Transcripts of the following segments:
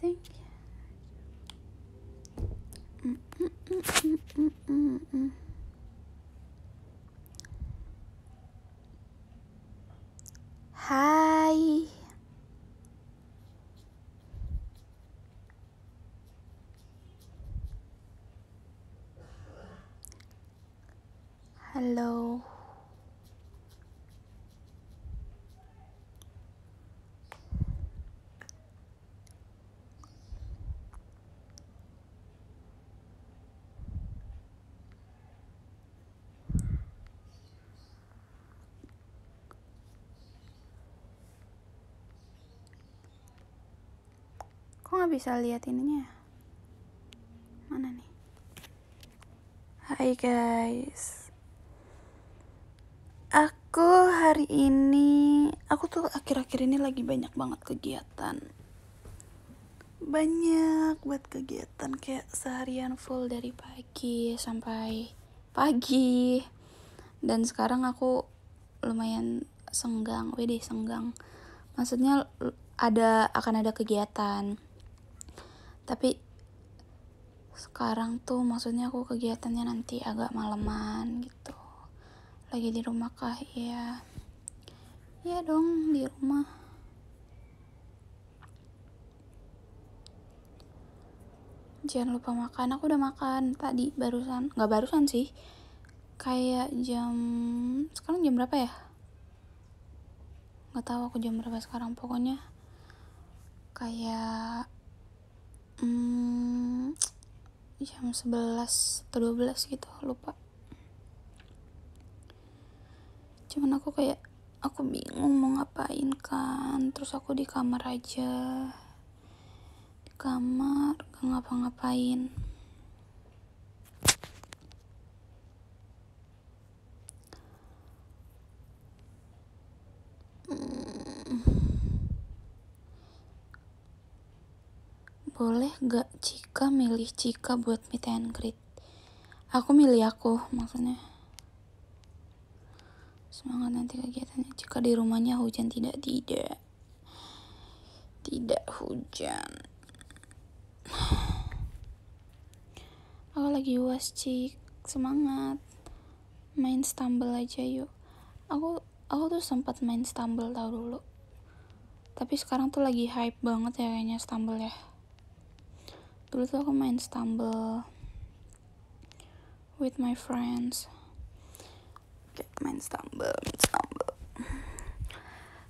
think. Mm -mm -mm -mm -mm -mm -mm. mm. bisa lihat ininya ya? mana nih hai guys aku hari ini aku tuh akhir-akhir ini lagi banyak banget kegiatan banyak buat kegiatan kayak seharian full dari pagi sampai pagi dan sekarang aku lumayan senggang, wede senggang. Maksudnya ada akan ada kegiatan tapi sekarang tuh maksudnya aku kegiatannya nanti agak maleman gitu lagi di rumah kah ya iya dong di rumah jangan lupa makan aku udah makan tadi barusan nggak barusan sih kayak jam sekarang jam berapa ya nggak tahu aku jam berapa sekarang pokoknya kayak hmm, jam 11 atau 12 gitu lupa cuman aku kayak aku bingung mau ngapain kan terus aku di kamar aja di kamar gak ngapa-ngapain hmm. Boleh gak Cika milih Cika buat meet and greet? Aku milih aku, maksudnya. Semangat nanti kegiatannya Cika di rumahnya hujan tidak tidak. Tidak hujan. Aku lagi was Cik, semangat. Main stumble aja yuk. Aku aku tuh sempat main stumble tau dulu. Tapi sekarang tuh lagi hype banget ya kayaknya stumble ya dulu tuh aku main stumble with my friends kayak main stumble main stumble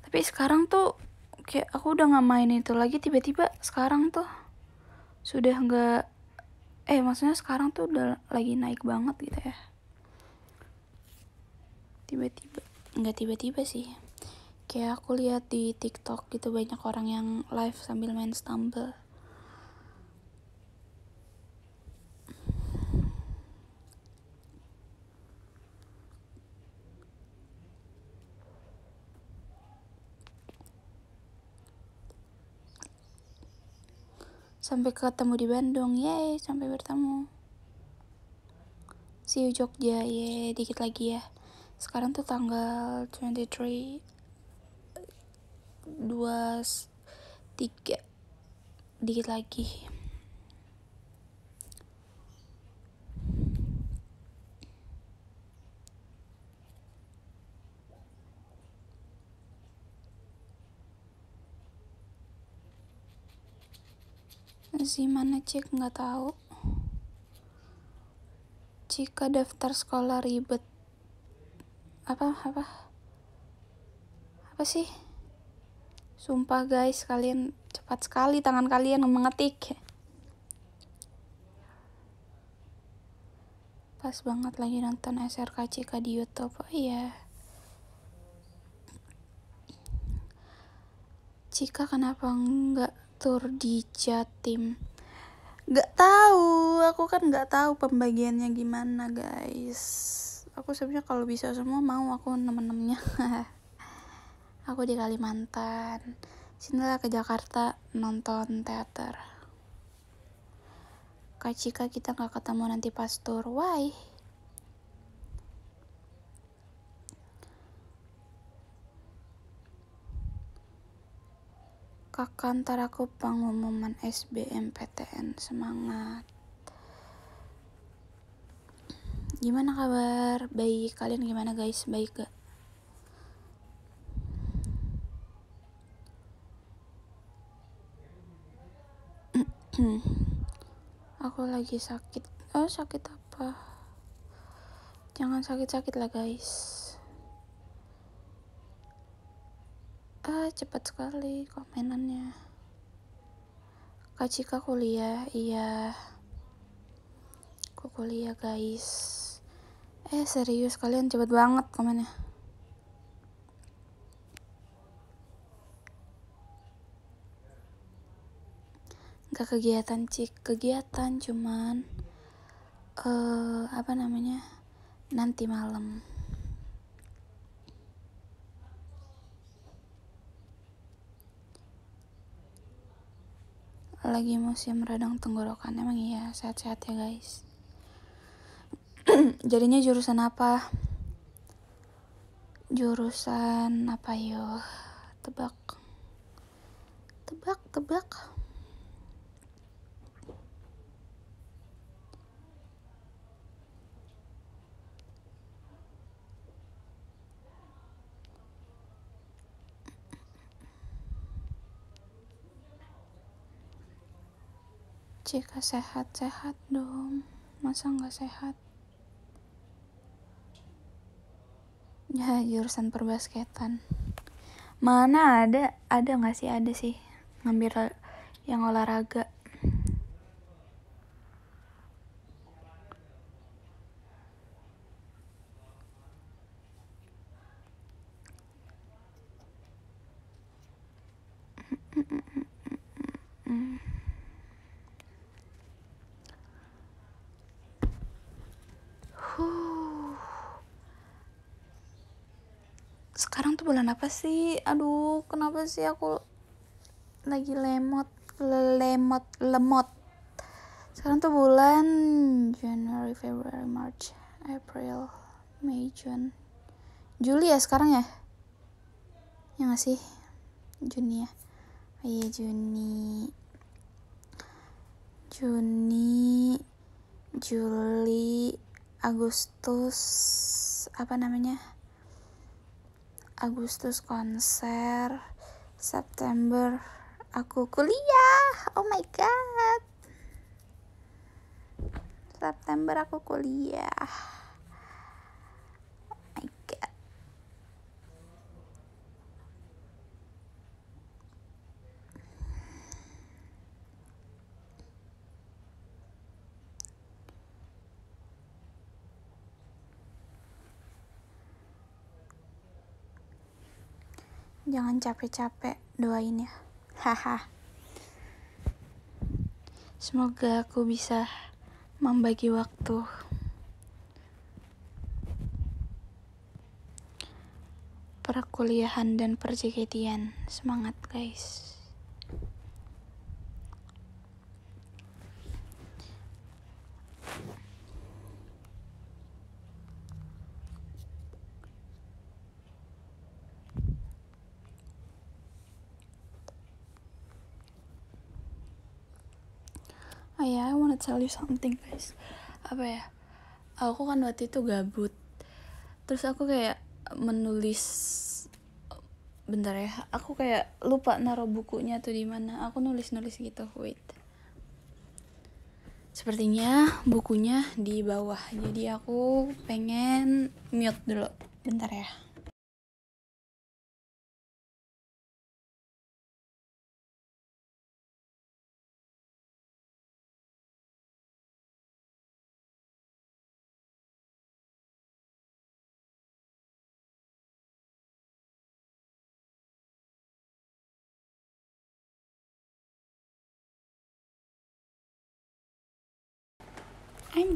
tapi sekarang tuh kayak aku udah nggak main itu lagi tiba-tiba sekarang tuh sudah nggak eh maksudnya sekarang tuh udah lagi naik banget gitu ya tiba-tiba nggak tiba-tiba sih kayak aku lihat di TikTok gitu banyak orang yang live sambil main stumble Sampai ketemu di Bandung, yeay, sampai bertemu. See you Jogja, yeay, dikit lagi ya. Sekarang tuh tanggal 23 23 dikit lagi. sih mana cik nggak tahu jika daftar sekolah ribet apa apa apa sih sumpah guys kalian cepat sekali tangan kalian mengetik pas banget lagi nonton srk cika di YouTube oh iya Cika kenapa enggak direktur di Jatim Gak tahu aku kan gak tahu pembagiannya gimana guys aku sebenarnya kalau bisa semua mau aku temen-temennya. aku di Kalimantan sinilah ke Jakarta nonton teater Kak Cika kita gak ketemu nanti pas why Kakak aku pengumuman SBMPTN semangat. Gimana kabar? Baik, kalian gimana guys? Baik gak? Aku lagi sakit. Oh, sakit apa? Jangan sakit-sakit lah guys. ah cepat sekali komenannya Kak Cika kuliah iya aku kuliah guys eh serius kalian cepat banget komennya Gak kegiatan cik kegiatan cuman uh, apa namanya nanti malam lagi musim radang tenggorokan emang iya sehat-sehat ya guys jadinya jurusan apa jurusan apa yuk tebak tebak tebak jika sehat-sehat dong masa nggak sehat ya jurusan perbasketan mana ada ada nggak sih ada sih ngambil yang olahraga sekarang tuh bulan apa sih aduh kenapa sih aku lagi lemot lemot lemot sekarang tuh bulan Januari Februari March April Mei jun Juli ya sekarang ya ya gak sih Juni ya oh iya Juni Juni Juli Agustus apa namanya Agustus konser, September aku kuliah. Oh my god. September aku kuliah. jangan capek-capek doain ya haha semoga aku bisa membagi waktu perkuliahan dan perjeketian semangat guys tell you something guys apa ya aku kan waktu itu gabut terus aku kayak menulis bentar ya aku kayak lupa naruh bukunya tuh di mana aku nulis nulis gitu wait sepertinya bukunya di bawah jadi aku pengen mute dulu bentar ya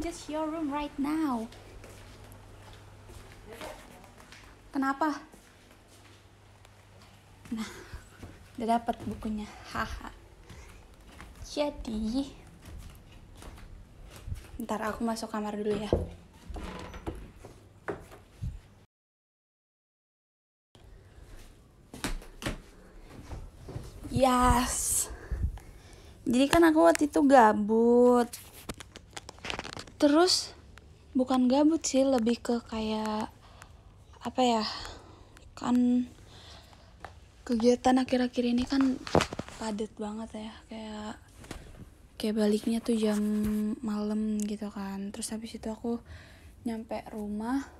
just your room right now. Kenapa? Nah, udah dapat bukunya. Haha. Jadi, ntar aku masuk kamar dulu ya. Yes. Jadi kan aku waktu itu gabut, terus bukan gabut sih lebih ke kayak apa ya kan kegiatan akhir-akhir ini kan padat banget ya kayak kayak baliknya tuh jam malam gitu kan terus habis itu aku nyampe rumah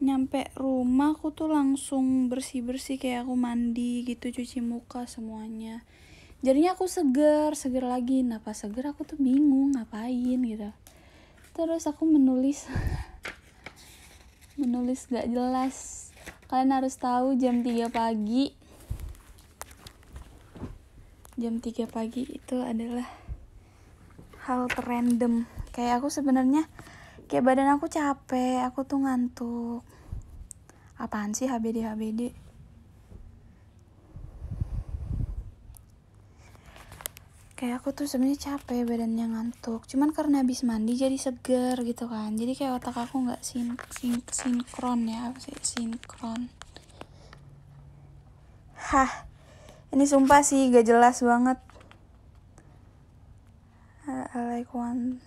nyampe rumah aku tuh langsung bersih-bersih kayak aku mandi gitu cuci muka semuanya jadinya aku segar, segar lagi napa segar. aku tuh bingung ngapain gitu terus aku menulis menulis gak jelas kalian harus tahu jam 3 pagi jam 3 pagi itu adalah hal terrandom kayak aku sebenarnya kayak badan aku capek aku tuh ngantuk apaan sih HBD HBD kayak aku tuh sebenarnya capek badannya ngantuk cuman karena habis mandi jadi seger gitu kan jadi kayak otak aku nggak sin sin sinkron ya apa sih sinkron hah ini sumpah sih gak jelas banget I, like one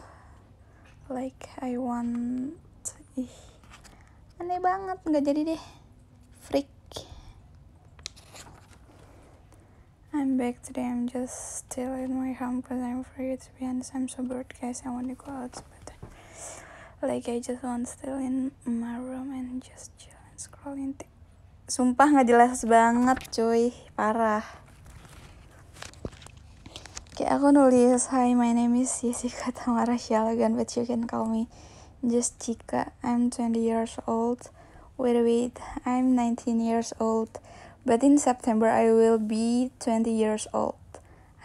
like I want ih aneh banget nggak jadi deh freak I'm back today. I'm just still in my home because I'm afraid to be honest. I'm so bored, guys. I want to go out, but like I just want still in my room and just chill and scrolling. Sumpah nggak jelas banget, cuy. Parah. Kayak aku nulis, Hi, my name is Jessica Tamara Shalagan, but you can call me just Chica. I'm 20 years old. Wait, wait, I'm 19 years old. But in September, I will be 20 years old.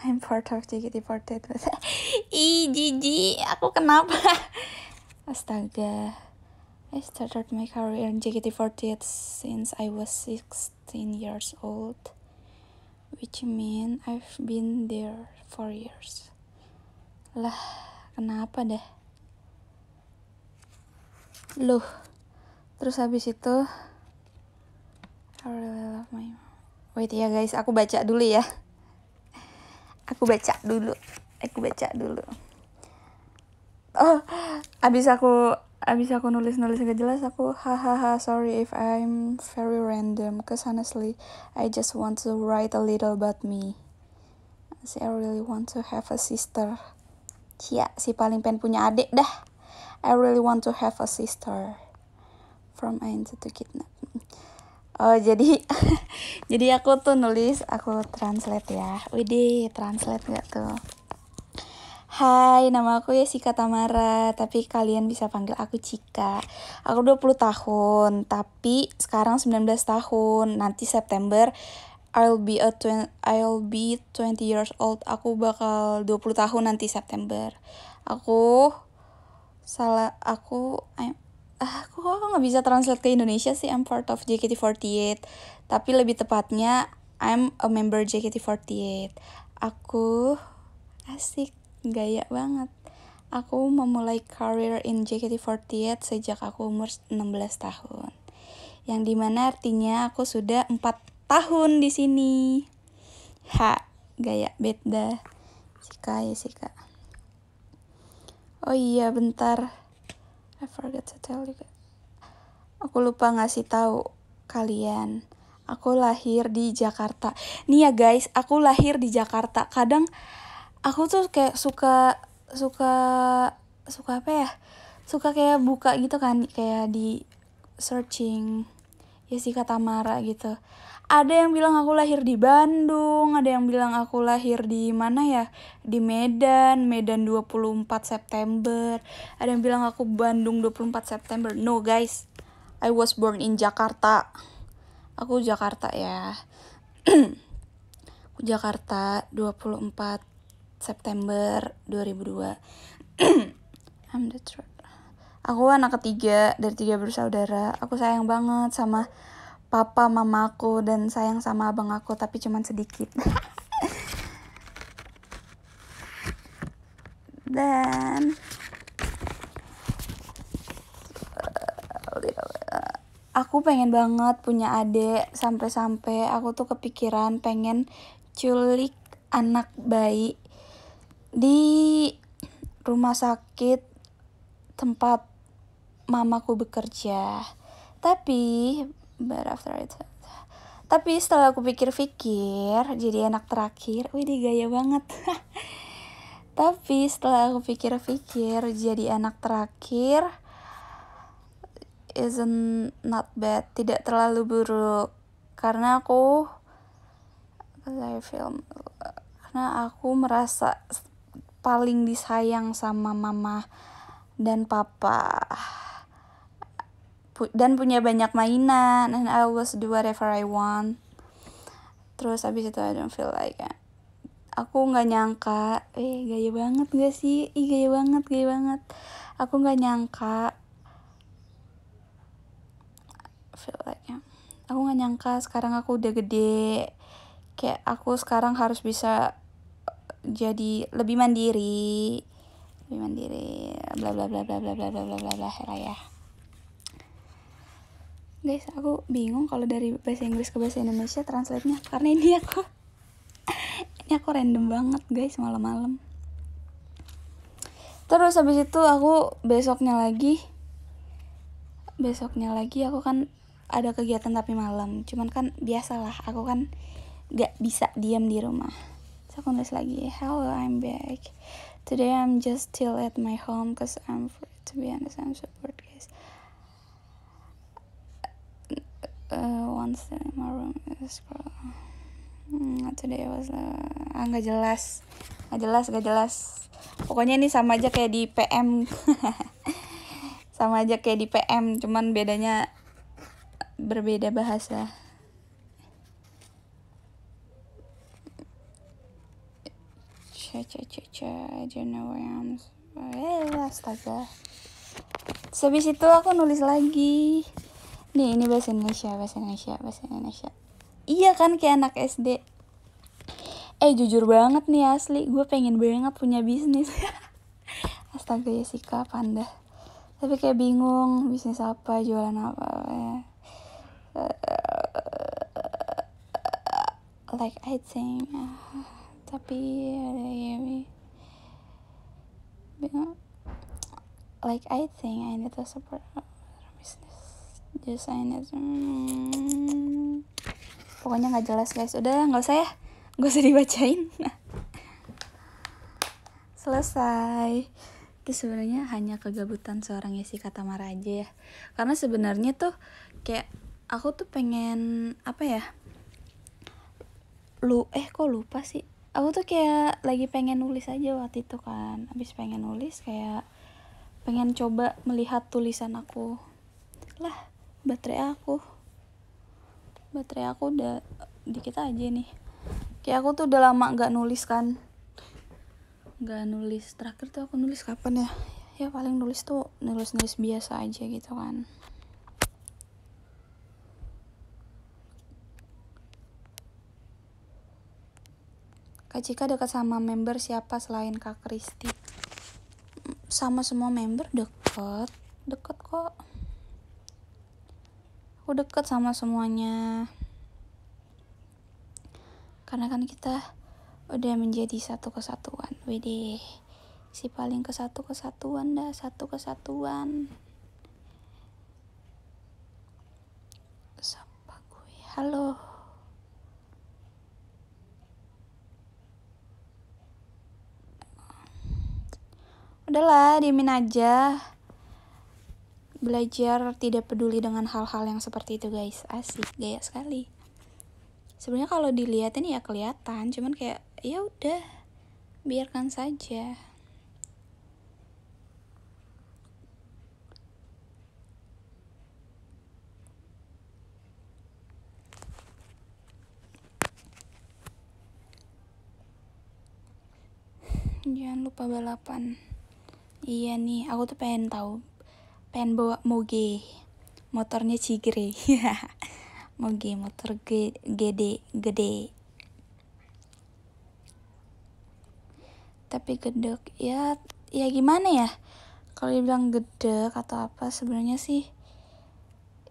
I'm part of JKT48. Ih, Aku kenapa? Astaga. I started my career in JKT48 since I was 16 years old. Which mean I've been there for years. Lah, kenapa deh? Loh, terus habis itu I really love my mom. Wait ya guys, aku baca dulu ya. Aku baca dulu. Aku baca dulu. Oh, abis aku abis aku nulis nulis gak jelas aku hahaha sorry if I'm very random cause honestly I just want to write a little about me. See, I really want to have a sister. Cia, si paling pengen punya adik dah. I really want to have a sister. From Ainsa to kidnap. Oh jadi jadi aku tuh nulis aku translate ya. Widih translate nggak tuh? Hai, nama aku Yesika Tamara, tapi kalian bisa panggil aku Cika. Aku 20 tahun, tapi sekarang 19 tahun. Nanti September I'll be a I'll be 20 years old. Aku bakal 20 tahun nanti September. Aku salah aku I'm, Ah, aku kok nggak bisa translate ke Indonesia sih I'm part of JKT48 tapi lebih tepatnya I'm a member JKT48 aku asik gaya banget aku memulai career in JKT48 sejak aku umur 16 tahun yang dimana artinya aku sudah 4 tahun di sini ha gaya beda sika ya sika oh iya bentar I forget to tell you Aku lupa ngasih tahu kalian. Aku lahir di Jakarta. Nih ya guys, aku lahir di Jakarta. Kadang aku tuh kayak suka suka suka apa ya? Suka kayak buka gitu kan kayak di searching ya sih kata Mara gitu ada yang bilang aku lahir di Bandung, ada yang bilang aku lahir di mana ya? Di Medan, Medan 24 September. Ada yang bilang aku Bandung 24 September. No, guys. I was born in Jakarta. Aku Jakarta ya. aku Jakarta 24 September 2002. I'm the truth. Aku anak ketiga dari tiga bersaudara. Aku sayang banget sama papa mama aku dan sayang sama abang aku tapi cuman sedikit dan aku pengen banget punya adik sampai-sampai aku tuh kepikiran pengen culik anak bayi di rumah sakit tempat mamaku bekerja tapi but after I tapi setelah aku pikir-pikir jadi anak terakhir wih gaya banget tapi setelah aku pikir-pikir jadi anak terakhir isn't not bad tidak terlalu buruk karena aku saya film karena aku merasa paling disayang sama mama dan papa pu dan punya banyak mainan and I always do whatever I want terus abis itu I don't feel like aku nggak nyangka eh gaya banget gak sih ih gaya banget gaya banget aku nggak nyangka feel like ya aku nggak nyangka sekarang aku udah gede kayak aku sekarang harus bisa jadi lebih mandiri lebih mandiri bla bla bla bla bla bla bla bla bla bla ya guys aku bingung kalau dari bahasa Inggris ke bahasa Indonesia translate-nya karena ini aku ini aku random banget guys malam-malam terus habis itu aku besoknya lagi besoknya lagi aku kan ada kegiatan tapi malam cuman kan biasalah aku kan gak bisa diam di rumah so, aku nulis lagi hello I'm back today I'm just still at my home cause I'm free to be honest I'm so bored guys uh, once in my room is scroll hmm, today was uh, ah gak jelas gak jelas gak jelas pokoknya ini sama aja kayak di PM sama aja kayak di PM cuman bedanya berbeda bahasa cha cha cha cha I don't know where I'm eh astaga Terus habis itu aku nulis lagi Nih ini bahasa Indonesia, bahasa Indonesia, bahasa Indonesia. Iya kan kayak anak SD. Eh jujur banget nih asli, gue pengen banget punya bisnis. Astaga Jessica, panda. Tapi kayak bingung bisnis apa, jualan apa. Ya. Eh, like I think, tapi like I think I need to support desainnya hmm. pokoknya nggak jelas guys udah nggak usah ya gue usah dibacain selesai itu sebenarnya hanya kegabutan seorang isi kata marah aja ya karena sebenarnya tuh kayak aku tuh pengen apa ya lu eh kok lupa sih aku tuh kayak lagi pengen nulis aja waktu itu kan habis pengen nulis kayak pengen coba melihat tulisan aku lah baterai aku baterai aku udah dikit aja nih kayak aku tuh udah lama nggak nulis kan nggak nulis terakhir tuh aku nulis kapan ya ya paling nulis tuh nulis nulis biasa aja gitu kan Kak Cika dekat sama member siapa selain Kak Kristi? Hmm, sama semua member deket, deket kok aku deket sama semuanya karena kan kita udah menjadi satu kesatuan WD si paling kesatu kesatuan dah satu kesatuan siapa gue halo udahlah diemin aja belajar tidak peduli dengan hal-hal yang seperti itu guys asik gaya sekali sebenarnya kalau dilihat ini ya kelihatan cuman kayak ya udah biarkan saja jangan lupa balapan iya nih aku tuh pengen tahu pengen bawa moge motornya cigre moge motor gede gede tapi gedek ya ya gimana ya kalau bilang gedek atau apa sebenarnya sih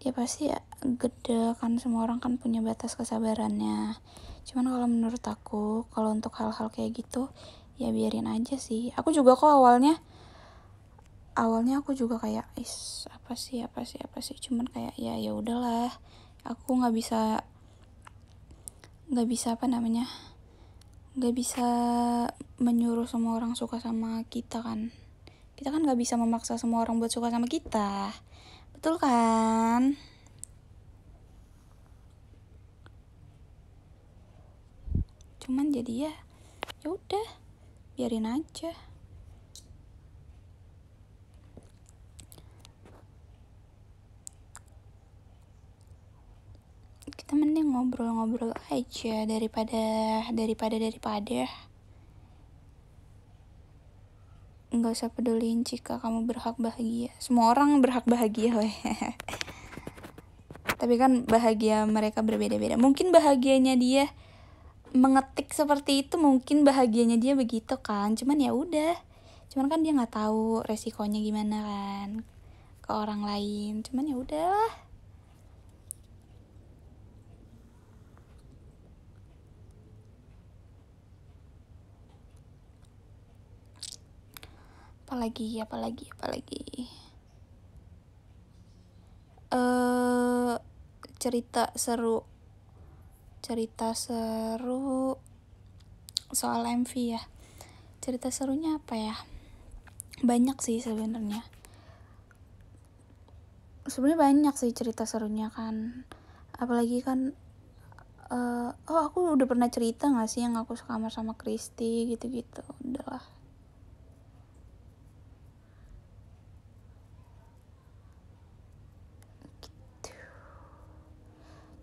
ya pasti ya, gede kan semua orang kan punya batas kesabarannya cuman kalau menurut aku kalau untuk hal-hal kayak gitu ya biarin aja sih aku juga kok awalnya awalnya aku juga kayak is apa sih apa sih apa sih cuman kayak ya ya udahlah aku nggak bisa nggak bisa apa namanya nggak bisa menyuruh semua orang suka sama kita kan kita kan nggak bisa memaksa semua orang buat suka sama kita betul kan cuman jadi ya ya udah biarin aja kita mending ngobrol-ngobrol aja daripada daripada daripada nggak usah peduliin jika kamu berhak bahagia semua orang berhak bahagia weh tapi kan bahagia mereka berbeda-beda mungkin bahagianya dia mengetik seperti itu mungkin bahagianya dia begitu kan cuman ya udah cuman kan dia nggak tahu resikonya gimana kan ke orang lain cuman ya udahlah apalagi apalagi apalagi eh uh, cerita seru cerita seru soal MV ya cerita serunya apa ya banyak sih sebenarnya sebenarnya banyak sih cerita serunya kan apalagi kan uh, oh aku udah pernah cerita nggak sih yang aku sekamar sama Kristi gitu-gitu udahlah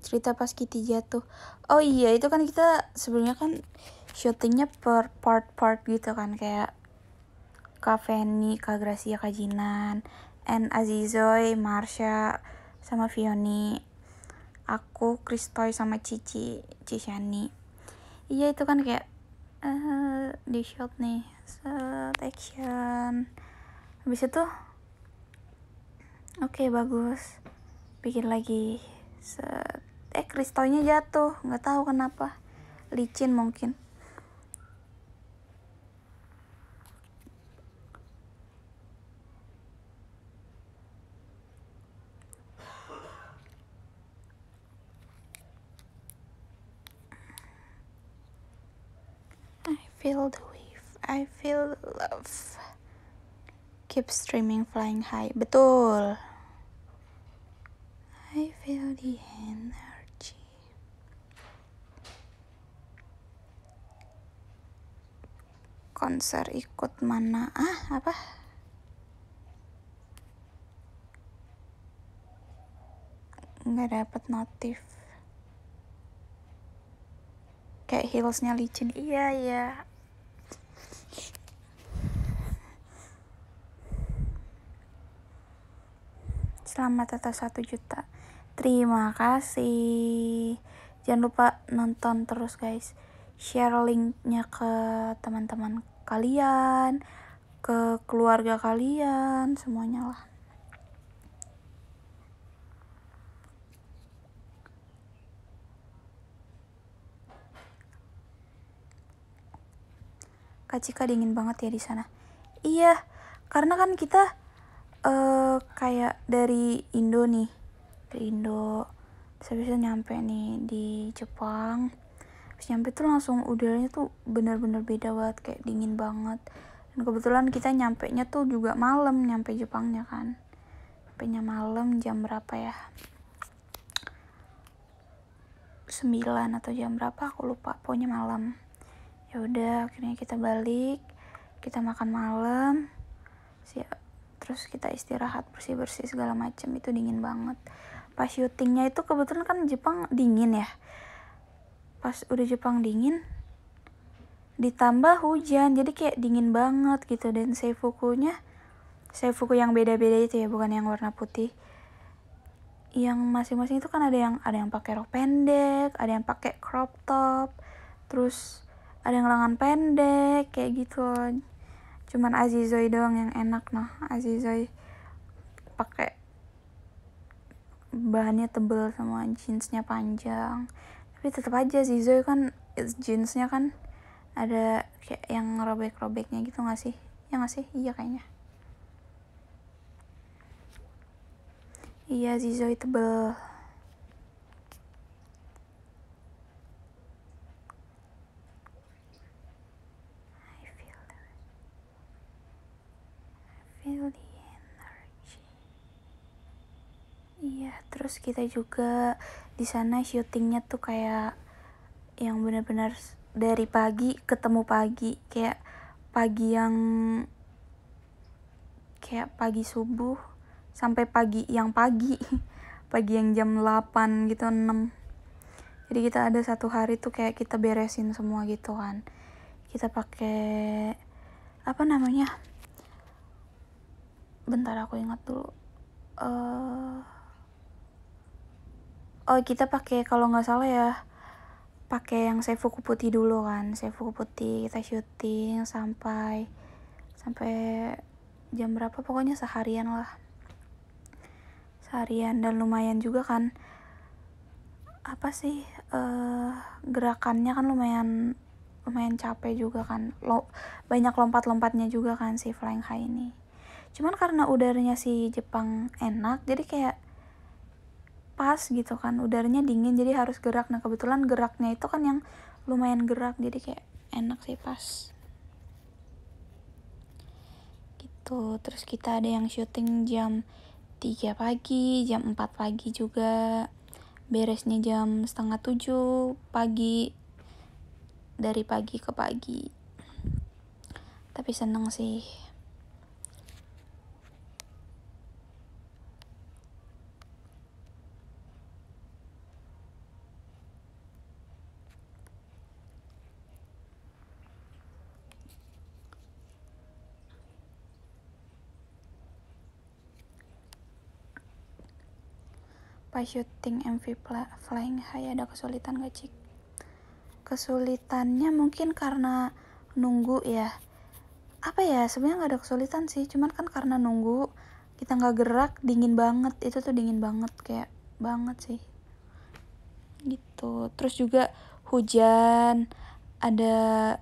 cerita pas Kitty jatuh oh iya itu kan kita sebenarnya kan syutingnya per part-part gitu kan kayak Kak Feni, Kak Gracia, Kak Jinan, and Azizoy, Marsha, sama Vioni, aku, Kristoy sama Cici, Cishani. Iya itu kan kayak uh, di shot nih, set action. Habis itu oke okay, bagus. Bikin lagi set eh kristonya jatuh nggak tahu kenapa licin mungkin I feel the wave, I feel the love. Keep streaming flying high. Betul. I feel the energy. konser ikut mana ah apa nggak dapat notif kayak heelsnya licin iya iya selamat atas satu juta terima kasih jangan lupa nonton terus guys share linknya ke teman-teman kalian, ke keluarga kalian, semuanya lah. Kak Cika dingin banget ya di sana. Iya, karena kan kita uh, kayak dari Indo nih, dari Indo, terus nyampe nih di Jepang pas nyampe tuh langsung udaranya tuh bener-bener beda banget kayak dingin banget dan kebetulan kita nyampe nya tuh juga malam nyampe Jepangnya kan nyampe nya malam jam berapa ya 9 atau jam berapa aku lupa pokoknya malam ya udah akhirnya kita balik kita makan malam siap terus kita istirahat bersih bersih segala macam itu dingin banget pas syutingnya itu kebetulan kan Jepang dingin ya pas udah Jepang dingin ditambah hujan jadi kayak dingin banget gitu dan seifukunya seifuku yang beda-beda itu ya bukan yang warna putih yang masing-masing itu kan ada yang ada yang pakai rok pendek ada yang pakai crop top terus ada yang lengan pendek kayak gitu loh. cuman Azizoy doang yang enak nah Azizoy pakai bahannya tebel semua jeansnya panjang tapi tetap aja sih Zoe kan jeansnya kan ada kayak yang robek-robeknya gitu gak sih ya gak sih iya kayaknya iya Zizoy tebel terus kita juga di sana syutingnya tuh kayak yang benar-benar dari pagi ketemu pagi kayak pagi yang kayak pagi subuh sampai pagi yang pagi pagi yang jam 8 gitu 6 jadi kita ada satu hari tuh kayak kita beresin semua gitu kan kita pakai apa namanya bentar aku ingat tuh eh, uh, oh kita pakai kalau nggak salah ya pakai yang saya fokus putih dulu kan saya fokus putih kita syuting sampai sampai jam berapa pokoknya seharian lah seharian dan lumayan juga kan apa sih uh, gerakannya kan lumayan lumayan capek juga kan lo banyak lompat-lompatnya juga kan si flying high ini cuman karena udaranya si Jepang enak jadi kayak pas gitu kan udaranya dingin jadi harus gerak nah kebetulan geraknya itu kan yang lumayan gerak jadi kayak enak sih pas gitu terus kita ada yang syuting jam 3 pagi jam 4 pagi juga beresnya jam setengah 7 pagi dari pagi ke pagi tapi seneng sih pas syuting MV Flying High ada kesulitan gak Cik? Kesulitannya mungkin karena nunggu ya. Apa ya, sebenarnya nggak ada kesulitan sih, cuman kan karena nunggu kita nggak gerak dingin banget itu tuh dingin banget kayak banget sih gitu terus juga hujan ada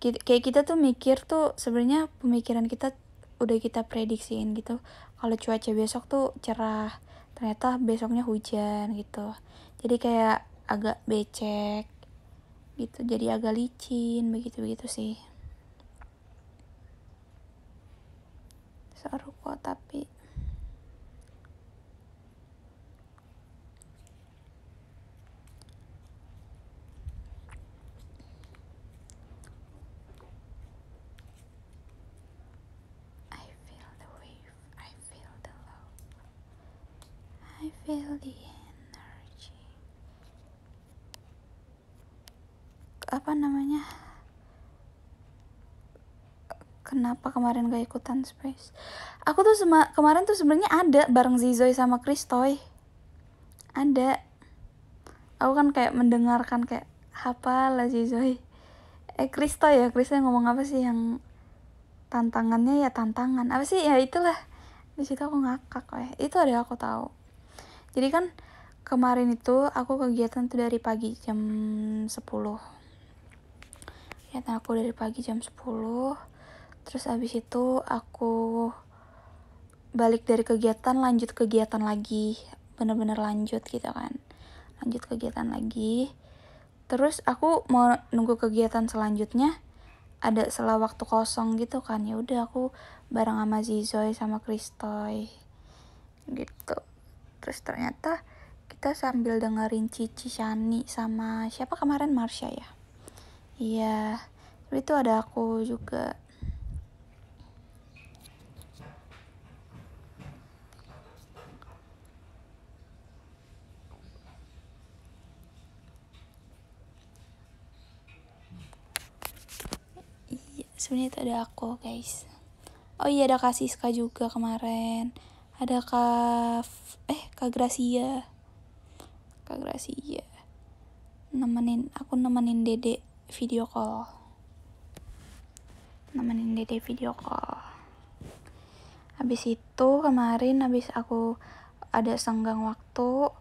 kayak kita tuh mikir tuh sebenarnya pemikiran kita udah kita prediksiin gitu kalau cuaca besok tuh cerah ternyata besoknya hujan gitu jadi kayak agak becek gitu jadi agak licin begitu begitu sih seru kok tapi feel energy apa namanya kenapa kemarin gak ikutan space aku tuh sema kemarin tuh sebenarnya ada bareng Zizoy sama Kristoy ada aku kan kayak mendengarkan kayak apa lah Zizoy eh kristoy ya Kristoy ngomong apa sih yang tantangannya ya tantangan apa sih ya itulah di situ aku ngakak ya itu ada aku tahu jadi kan kemarin itu aku kegiatan tuh dari pagi jam 10 kegiatan aku dari pagi jam 10 terus abis itu aku balik dari kegiatan lanjut kegiatan lagi bener-bener lanjut gitu kan lanjut kegiatan lagi terus aku mau nunggu kegiatan selanjutnya ada sela waktu kosong gitu kan ya udah aku bareng sama Zizoy sama Kristoy gitu terus ternyata kita sambil dengerin Cici Shani sama siapa kemarin Marsha ya iya itu ada aku juga iya, sebenarnya itu ada aku guys oh iya ada kak Siska juga kemarin ada kaf eh kak Gracia kak Gracia nemenin aku nemenin dede video call nemenin dede video call habis itu kemarin habis aku ada senggang waktu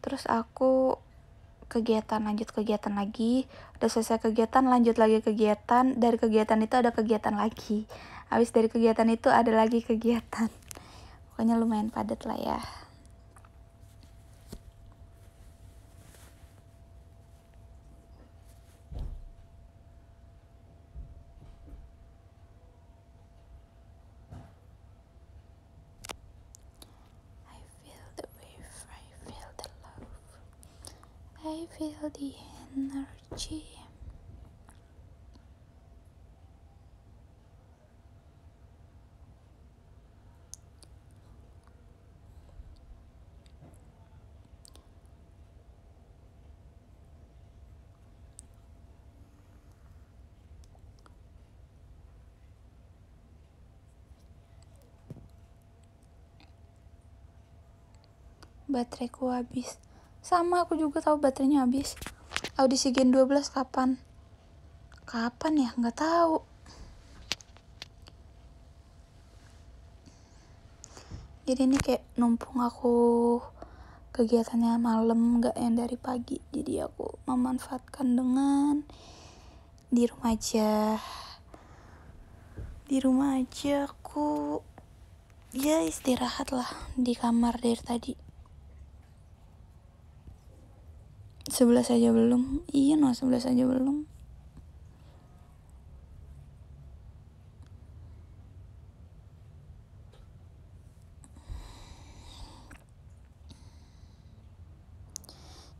terus aku kegiatan lanjut kegiatan lagi udah selesai kegiatan lanjut lagi kegiatan dari kegiatan itu ada kegiatan lagi habis dari kegiatan itu ada lagi kegiatan pokoknya lumayan padat lah ya I feel the energy. bateraiku habis sama aku juga tahu baterainya habis audisi gen 12 kapan kapan ya nggak tahu jadi ini kayak numpung aku kegiatannya malam nggak yang dari pagi jadi aku memanfaatkan dengan di rumah aja di rumah aja aku ya istirahat lah di kamar dari tadi 11 aja belum iya no 11 aja belum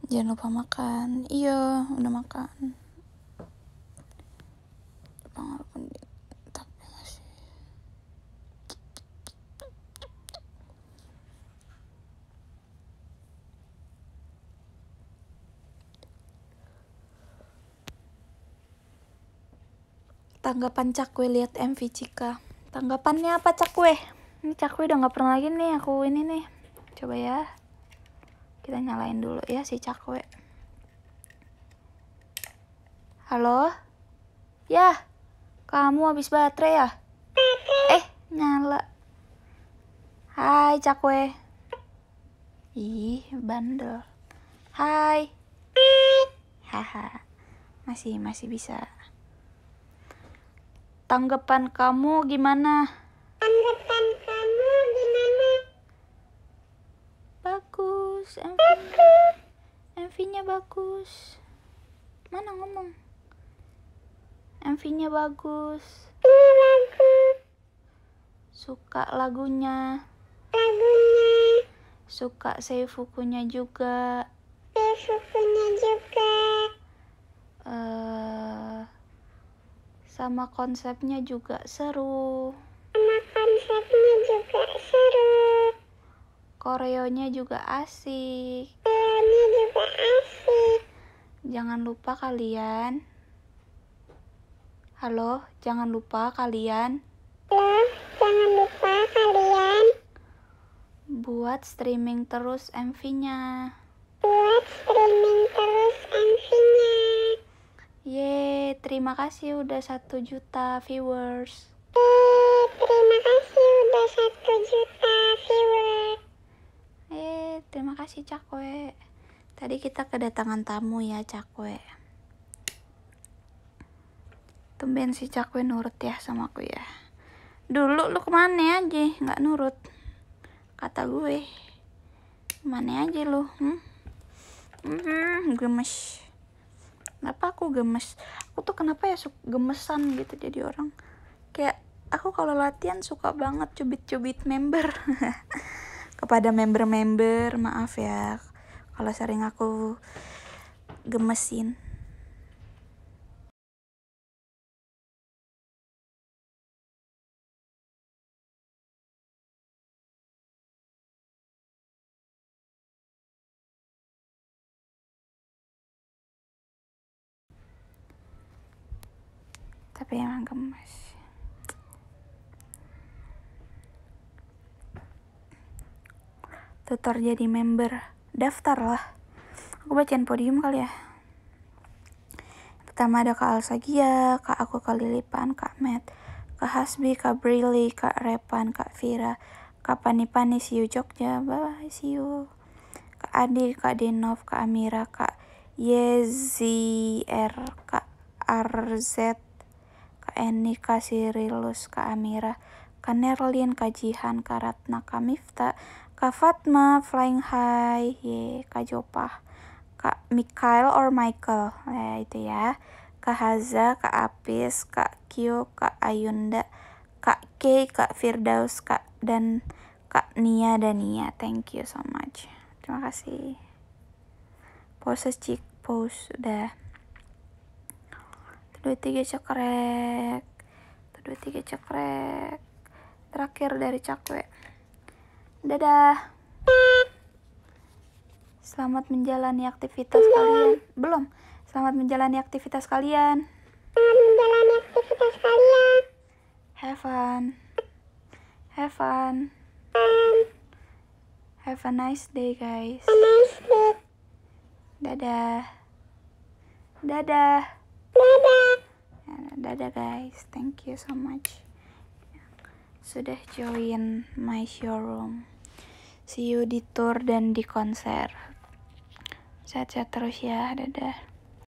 jangan lupa makan iya udah makan tanggapan Cakwe lihat MV Cika. Tanggapannya apa Cakwe? Ini Cakwe udah nggak pernah lagi nih aku ini nih. Coba ya. Kita nyalain dulu ya si Cakwe. Halo? Ya, kamu habis baterai ya? Eh, nyala. Hai Cakwe. Ih, bandel. Hai. Haha. Masih masih bisa. Tanggapan kamu gimana? Tanggapan kamu gimana? Bagus. MV. MV-nya bagus. Mana ngomong? MV-nya bagus. Suka lagunya. Lagunya. Suka seifukunya juga. Seifukunya juga. Eh uh, sama konsepnya juga seru sama konsepnya juga seru koreonya juga asik koreonya juga asik jangan lupa kalian halo jangan lupa kalian halo ya, jangan lupa kalian buat streaming terus MV-nya buat streaming Ye, terima kasih udah satu juta viewers. Yeay, terima kasih udah satu juta viewers. Ye, terima kasih Cakwe. Tadi kita kedatangan tamu ya Cakwe. Tumben si Cakwe nurut ya sama aku ya. Dulu lu kemana aja nggak nurut. Kata gue. mana aja lu? Hmm? Hmm, gemes kenapa aku gemes aku tuh kenapa ya gemesan gitu jadi orang kayak aku kalau latihan suka banget cubit-cubit member kepada member-member maaf ya kalau sering aku gemesin siapa yang akan gemes tutor jadi member daftar lah. aku bacain podium kali ya pertama ada Kak Alsagia, Kak Aku Kalilipan, Kak Matt, Kak Hasbi, Kak Brili, Kak Repan, Kak Vira, Kak Panipani, Siu Jogja, bye bye Siu, Kak Adi, Kak Denov, Kak Amira, Kak Yezier, Kak Arzet, Eni kasih rilus ke Amira ka Nerlin ka Jihan ka Ratna ka Mifta ka Fatma Flying High ye ka Jopah ka Mikhail or Michael ya itu ya ka Haza ka Apis ka Kyo ka Ayunda ka K ka Firdaus ka dan Kak Nia dan Nia. Thank you so much. Terima kasih. Poses cik pose udah satu dua tiga cekrek satu dua tiga cekrek terakhir dari cakwe dadah selamat menjalani aktivitas kalian belum selamat menjalani aktivitas kalian selamat menjalani aktivitas kalian have fun have fun have a nice day guys dadah dadah Dadah dadah guys thank you so much sudah join my showroom see you di tour dan di konser sehat-sehat terus ya dadah